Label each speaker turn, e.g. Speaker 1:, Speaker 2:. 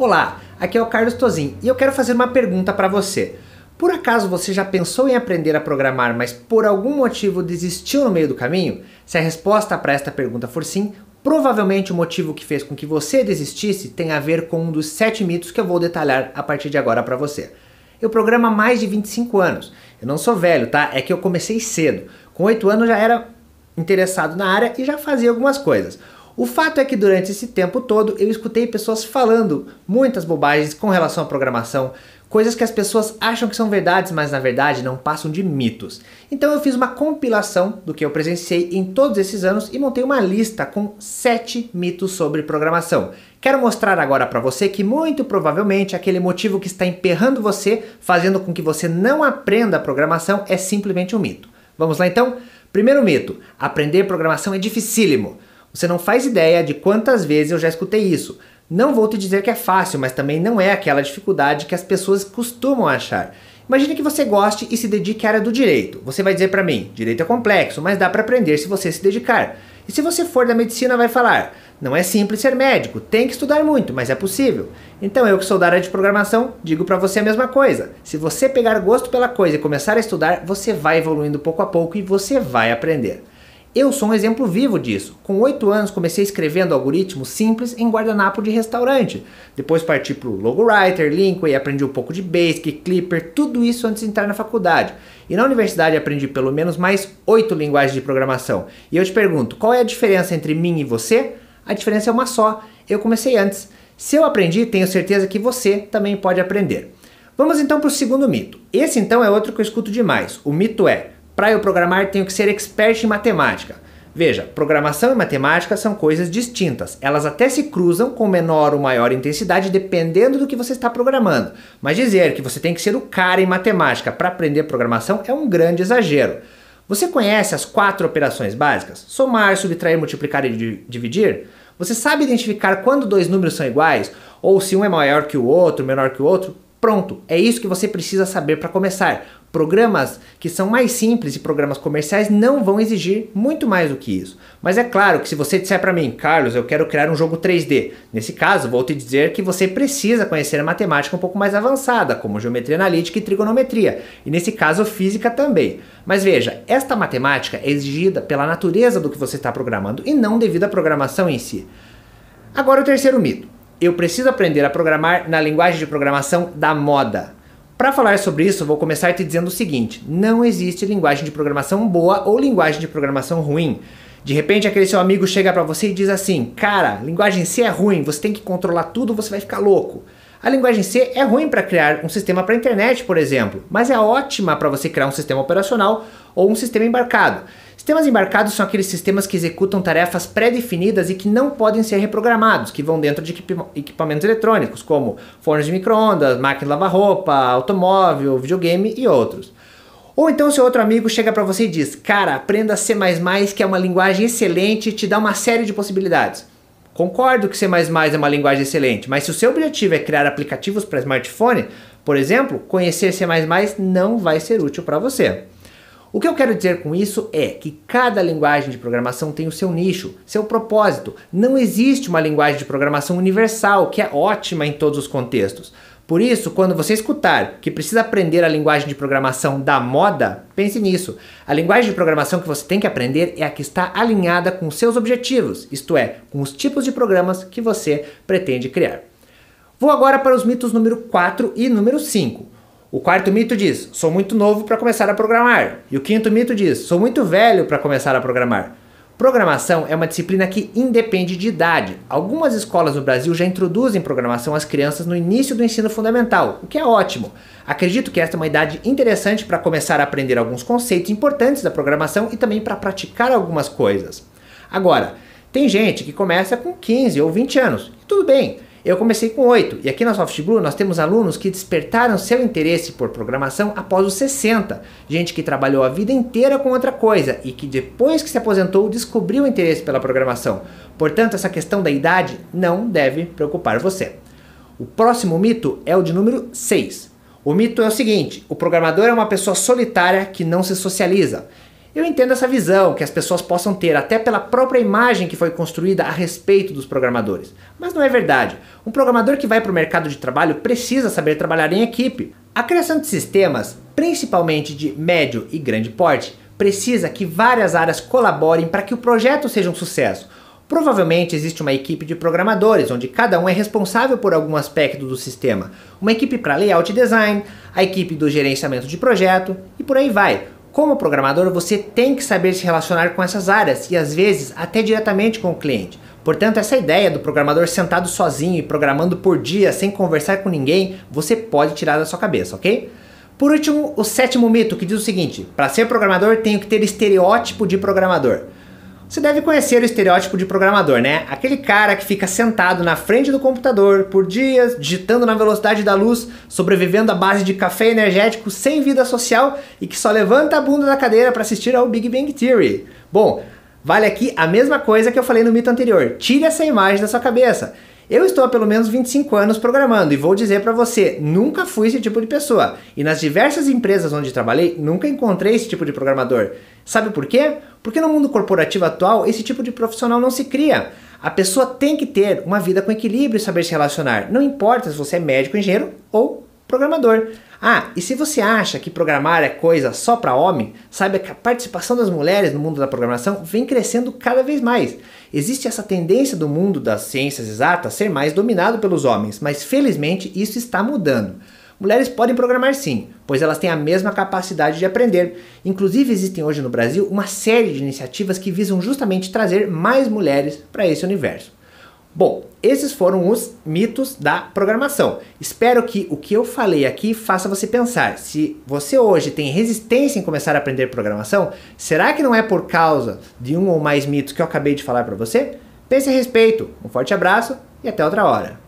Speaker 1: Olá, aqui é o Carlos Tozin e eu quero fazer uma pergunta para você. Por acaso você já pensou em aprender a programar, mas por algum motivo desistiu no meio do caminho? Se a resposta para esta pergunta for sim, provavelmente o motivo que fez com que você desistisse tem a ver com um dos sete mitos que eu vou detalhar a partir de agora para você. Eu programo há mais de 25 anos. Eu não sou velho, tá? É que eu comecei cedo. Com 8 anos já era interessado na área e já fazia algumas coisas. O fato é que durante esse tempo todo eu escutei pessoas falando muitas bobagens com relação à programação, coisas que as pessoas acham que são verdades, mas na verdade não passam de mitos. Então eu fiz uma compilação do que eu presenciei em todos esses anos e montei uma lista com 7 mitos sobre programação. Quero mostrar agora para você que muito provavelmente aquele motivo que está emperrando você, fazendo com que você não aprenda a programação, é simplesmente um mito. Vamos lá então? Primeiro mito: aprender programação é dificílimo. Você não faz ideia de quantas vezes eu já escutei isso. Não vou te dizer que é fácil, mas também não é aquela dificuldade que as pessoas costumam achar. Imagine que você goste e se dedique à área do direito. Você vai dizer para mim: direito é complexo, mas dá para aprender se você se dedicar. E se você for da medicina, vai falar: não é simples ser médico, tem que estudar muito, mas é possível. Então eu que sou da área de programação, digo para você a mesma coisa. Se você pegar gosto pela coisa e começar a estudar, você vai evoluindo pouco a pouco e você vai aprender. Eu sou um exemplo vivo disso. Com 8 anos comecei escrevendo algoritmos simples em guardanapo de restaurante. Depois parti para o Logowriter, Linkway, aprendi um pouco de Basic, Clipper, tudo isso antes de entrar na faculdade. E na universidade aprendi pelo menos mais 8 linguagens de programação. E eu te pergunto, qual é a diferença entre mim e você? A diferença é uma só. Eu comecei antes. Se eu aprendi, tenho certeza que você também pode aprender. Vamos então para o segundo mito. Esse então é outro que eu escuto demais. O mito é para eu programar, tenho que ser expert em matemática. Veja, programação e matemática são coisas distintas. Elas até se cruzam com menor ou maior intensidade dependendo do que você está programando. Mas dizer que você tem que ser o cara em matemática para aprender programação é um grande exagero. Você conhece as quatro operações básicas? Somar, subtrair, multiplicar e dividir? Você sabe identificar quando dois números são iguais? Ou se um é maior que o outro, menor que o outro? Pronto, é isso que você precisa saber para começar. Programas que são mais simples e programas comerciais não vão exigir muito mais do que isso. Mas é claro que se você disser para mim, Carlos, eu quero criar um jogo 3D, nesse caso vou te dizer que você precisa conhecer a matemática um pouco mais avançada, como geometria analítica e trigonometria, e nesse caso física também. Mas veja, esta matemática é exigida pela natureza do que você está programando e não devido à programação em si. Agora o terceiro mito. Eu preciso aprender a programar na linguagem de programação da moda. Para falar sobre isso, vou começar te dizendo o seguinte: não existe linguagem de programação boa ou linguagem de programação ruim. De repente, aquele seu amigo chega para você e diz assim: "Cara, linguagem C é ruim, você tem que controlar tudo, você vai ficar louco". A linguagem C é ruim para criar um sistema para internet, por exemplo, mas é ótima para você criar um sistema operacional ou um sistema embarcado. Sistemas embarcados são aqueles sistemas que executam tarefas pré-definidas e que não podem ser reprogramados, que vão dentro de equipamentos eletrônicos, como fornos de micro-ondas, máquina de lavar roupa, automóvel, videogame e outros. Ou então seu outro amigo chega para você e diz: "Cara, aprenda C++, que é uma linguagem excelente e te dá uma série de possibilidades". Concordo que C++ é uma linguagem excelente, mas se o seu objetivo é criar aplicativos para smartphone, por exemplo, conhecer C++ não vai ser útil para você. O que eu quero dizer com isso é que cada linguagem de programação tem o seu nicho, seu propósito. Não existe uma linguagem de programação universal que é ótima em todos os contextos. Por isso, quando você escutar que precisa aprender a linguagem de programação da moda, pense nisso. A linguagem de programação que você tem que aprender é a que está alinhada com seus objetivos, isto é, com os tipos de programas que você pretende criar. Vou agora para os mitos número 4 e número 5. O quarto mito diz: sou muito novo para começar a programar. E o quinto mito diz: sou muito velho para começar a programar. Programação é uma disciplina que independe de idade. Algumas escolas no Brasil já introduzem programação às crianças no início do ensino fundamental, o que é ótimo. Acredito que esta é uma idade interessante para começar a aprender alguns conceitos importantes da programação e também para praticar algumas coisas. Agora, tem gente que começa com 15 ou 20 anos, e tudo bem. Eu comecei com 8 e aqui na SoftBlue nós temos alunos que despertaram seu interesse por programação após os 60. Gente que trabalhou a vida inteira com outra coisa e que depois que se aposentou descobriu interesse pela programação. Portanto, essa questão da idade não deve preocupar você. O próximo mito é o de número 6. O mito é o seguinte: o programador é uma pessoa solitária que não se socializa. Eu entendo essa visão que as pessoas possam ter, até pela própria imagem que foi construída a respeito dos programadores. Mas não é verdade. Um programador que vai para o mercado de trabalho precisa saber trabalhar em equipe. A criação de sistemas, principalmente de médio e grande porte, precisa que várias áreas colaborem para que o projeto seja um sucesso. Provavelmente existe uma equipe de programadores, onde cada um é responsável por algum aspecto do sistema. Uma equipe para layout e design, a equipe do gerenciamento de projeto e por aí vai. Como programador, você tem que saber se relacionar com essas áreas e às vezes até diretamente com o cliente. Portanto, essa ideia do programador sentado sozinho e programando por dia sem conversar com ninguém, você pode tirar da sua cabeça, ok? Por último, o sétimo mito que diz o seguinte: para ser programador, tenho que ter estereótipo de programador. Você deve conhecer o estereótipo de programador, né? Aquele cara que fica sentado na frente do computador por dias, digitando na velocidade da luz, sobrevivendo à base de café energético, sem vida social e que só levanta a bunda da cadeira para assistir ao Big Bang Theory. Bom, vale aqui a mesma coisa que eu falei no mito anterior. Tire essa imagem da sua cabeça. Eu estou há pelo menos 25 anos programando e vou dizer para você, nunca fui esse tipo de pessoa. E nas diversas empresas onde trabalhei, nunca encontrei esse tipo de programador. Sabe por quê? Porque no mundo corporativo atual, esse tipo de profissional não se cria. A pessoa tem que ter uma vida com equilíbrio e saber se relacionar. Não importa se você é médico, engenheiro ou programador. Ah, e se você acha que programar é coisa só para homem, saiba que a participação das mulheres no mundo da programação vem crescendo cada vez mais. Existe essa tendência do mundo das ciências exatas ser mais dominado pelos homens, mas felizmente isso está mudando. Mulheres podem programar sim, pois elas têm a mesma capacidade de aprender. Inclusive, existem hoje no Brasil uma série de iniciativas que visam justamente trazer mais mulheres para esse universo. Bom, esses foram os mitos da programação. Espero que o que eu falei aqui faça você pensar. Se você hoje tem resistência em começar a aprender programação, será que não é por causa de um ou mais mitos que eu acabei de falar para você? Pense a respeito. Um forte abraço e até outra hora.